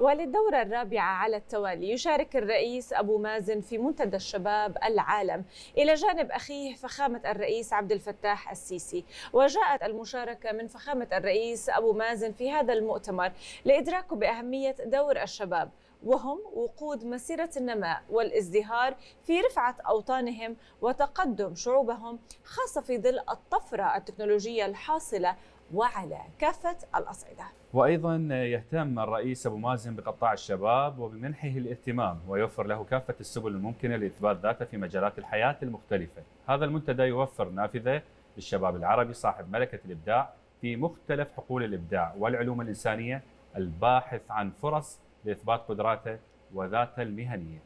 وللدورة الرابعة على التوالي يشارك الرئيس أبو مازن في منتدى الشباب العالم إلى جانب أخيه فخامة الرئيس عبد الفتاح السيسي وجاءت المشاركة من فخامة الرئيس أبو مازن في هذا المؤتمر لإدراكه بأهمية دور الشباب وهم وقود مسيرة النماء والازدهار في رفعة أوطانهم وتقدم شعوبهم خاصة في ظل الطفرة التكنولوجية الحاصلة وعلى كافة الأصعدة وأيضا يهتم الرئيس أبو مازن بقطاع الشباب وبمنحه الاهتمام ويوفر له كافة السبل الممكنة لإثبات ذاته في مجالات الحياة المختلفة هذا المنتدى يوفر نافذة للشباب العربي صاحب ملكة الإبداع في مختلف حقول الإبداع والعلوم الإنسانية الباحث عن فرص لإثبات قدراته وذاته المهنية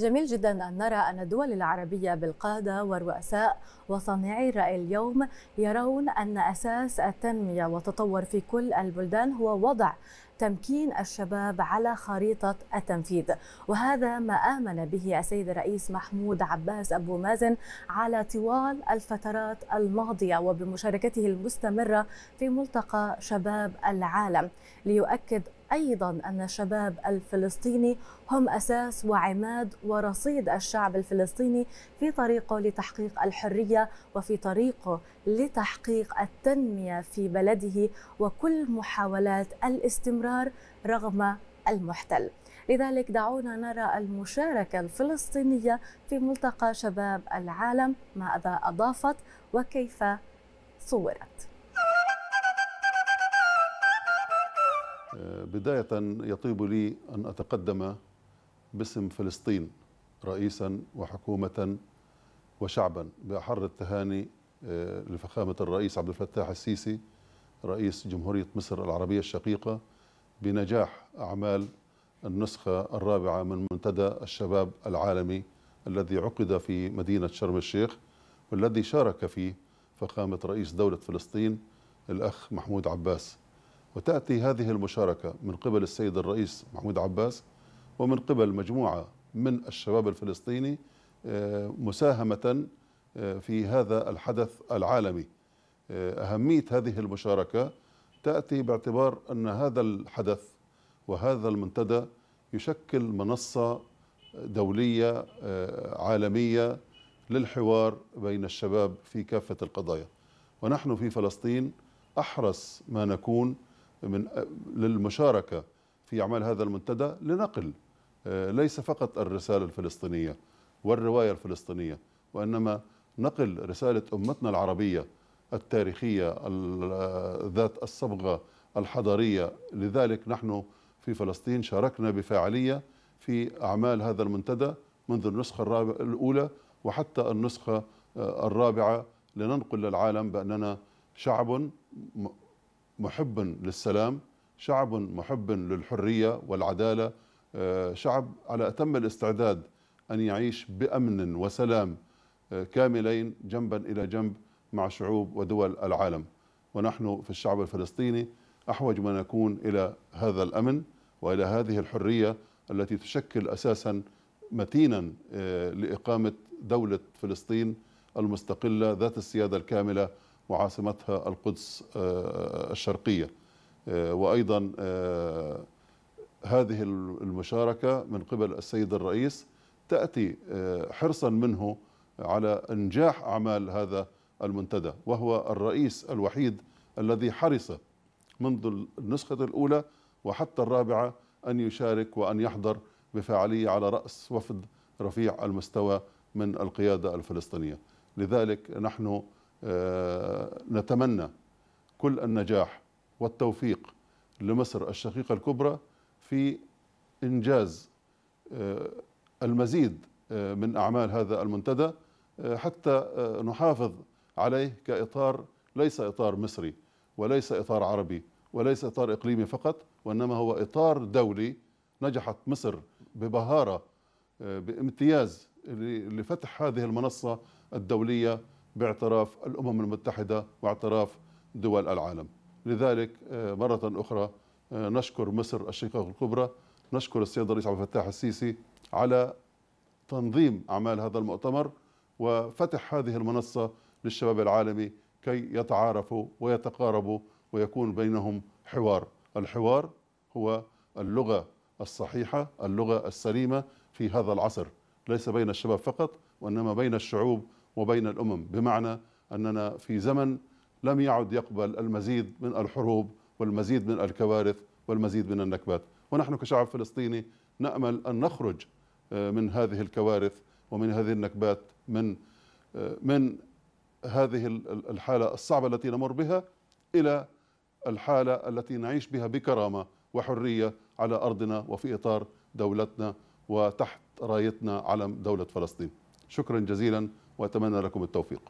جميل جدا أن نرى أن الدول العربية بالقادة والرؤساء وصانعي الرأي اليوم يرون أن أساس التنمية والتطور في كل البلدان هو وضع تمكين الشباب على خريطة التنفيذ وهذا ما آمن به السيد الرئيس محمود عباس أبو مازن على طوال الفترات الماضية وبمشاركته المستمرة في ملتقى شباب العالم ليؤكد أيضا أن الشباب الفلسطيني هم أساس وعماد ورصيد الشعب الفلسطيني في طريقه لتحقيق الحرية وفي طريقه لتحقيق التنمية في بلده وكل محاولات الاستمرار رغم المحتل لذلك دعونا نرى المشاركة الفلسطينية في ملتقى شباب العالم ماذا أضافت وكيف صورت بداية يطيب لي أن أتقدم باسم فلسطين رئيسا وحكومة وشعبا بأحر التهاني آه، لفخامة الرئيس عبد الفتاح السيسي رئيس جمهورية مصر العربية الشقيقة بنجاح أعمال النسخة الرابعة من منتدى الشباب العالمي الذي عقد في مدينة شرم الشيخ والذي شارك فيه فخامة رئيس دولة فلسطين الأخ محمود عباس وتأتي هذه المشاركة من قبل السيد الرئيس محمود عباس ومن قبل مجموعة من الشباب الفلسطيني آه، مساهمة آه، في هذا الحدث العالمي آه، أهمية هذه المشاركة تأتي باعتبار أن هذا الحدث وهذا المنتدى يشكل منصة دولية عالمية للحوار بين الشباب في كافة القضايا ونحن في فلسطين أحرص ما نكون من للمشاركة في أعمال هذا المنتدى لنقل ليس فقط الرسالة الفلسطينية والرواية الفلسطينية وإنما نقل رسالة أمتنا العربية التاريخية ذات الصبغة الحضارية لذلك نحن في فلسطين شاركنا بفاعلية في أعمال هذا المنتدى منذ النسخة الرابعة الأولى وحتى النسخة الرابعة لننقل للعالم بأننا شعب محب للسلام شعب محب للحرية والعدالة آه، شعب على أتم الاستعداد أن يعيش بأمن وسلام آه، كاملين جنبا إلى جنب مع شعوب ودول العالم ونحن في الشعب الفلسطيني أحوج ما نكون إلى هذا الأمن وإلى هذه الحرية التي تشكل أساسا متينا آه، لإقامة دولة فلسطين المستقلة ذات السيادة الكاملة وعاصمتها القدس آه، آه، الشرقية آه، وأيضا هذه المشاركة من قبل السيد الرئيس تأتي حرصا منه على إنجاح أعمال هذا المنتدى وهو الرئيس الوحيد الذي حرص منذ النسخة الأولى وحتى الرابعة أن يشارك وأن يحضر بفعالية على رأس وفد رفيع المستوى من القيادة الفلسطينية لذلك نحن آه، نتمنى كل النجاح والتوفيق لمصر الشقيقة الكبرى في إنجاز آه، المزيد آه، من أعمال هذا المنتدى حتى نحافظ عليه كإطار ليس إطار مصري وليس إطار عربي وليس إطار إقليمي فقط وإنما هو إطار دولي نجحت مصر ببهارة بامتياز لفتح هذه المنصة الدولية باعتراف الأمم المتحدة واعتراف دول العالم لذلك آه، مرة أخرى آه، نشكر مصر الشقيقة الكبرى نشكر السيد الرئيس عبد الفتاح السيسي على تنظيم أعمال هذا المؤتمر وفتح هذه المنصة للشباب العالمي كي يتعارفوا ويتقاربوا ويكون بينهم حوار الحوار هو اللغة الصحيحة اللغة السليمة في هذا العصر ليس بين الشباب فقط وإنما بين الشعوب وبين الأمم بمعنى أننا في زمن لم يعد يقبل المزيد من الحروب والمزيد من الكوارث والمزيد من النكبات ونحن كشعب فلسطيني نأمل أن نخرج آه، من هذه الكوارث ومن هذه النكبات من آه، من هذه الحالة الصعبة التي نمر بها إلى الحالة التي نعيش بها بكرامة وحرية على أرضنا وفي إطار دولتنا وتحت رايتنا علم دولة فلسطين شكرا جزيلا واتمنى لكم التوفيق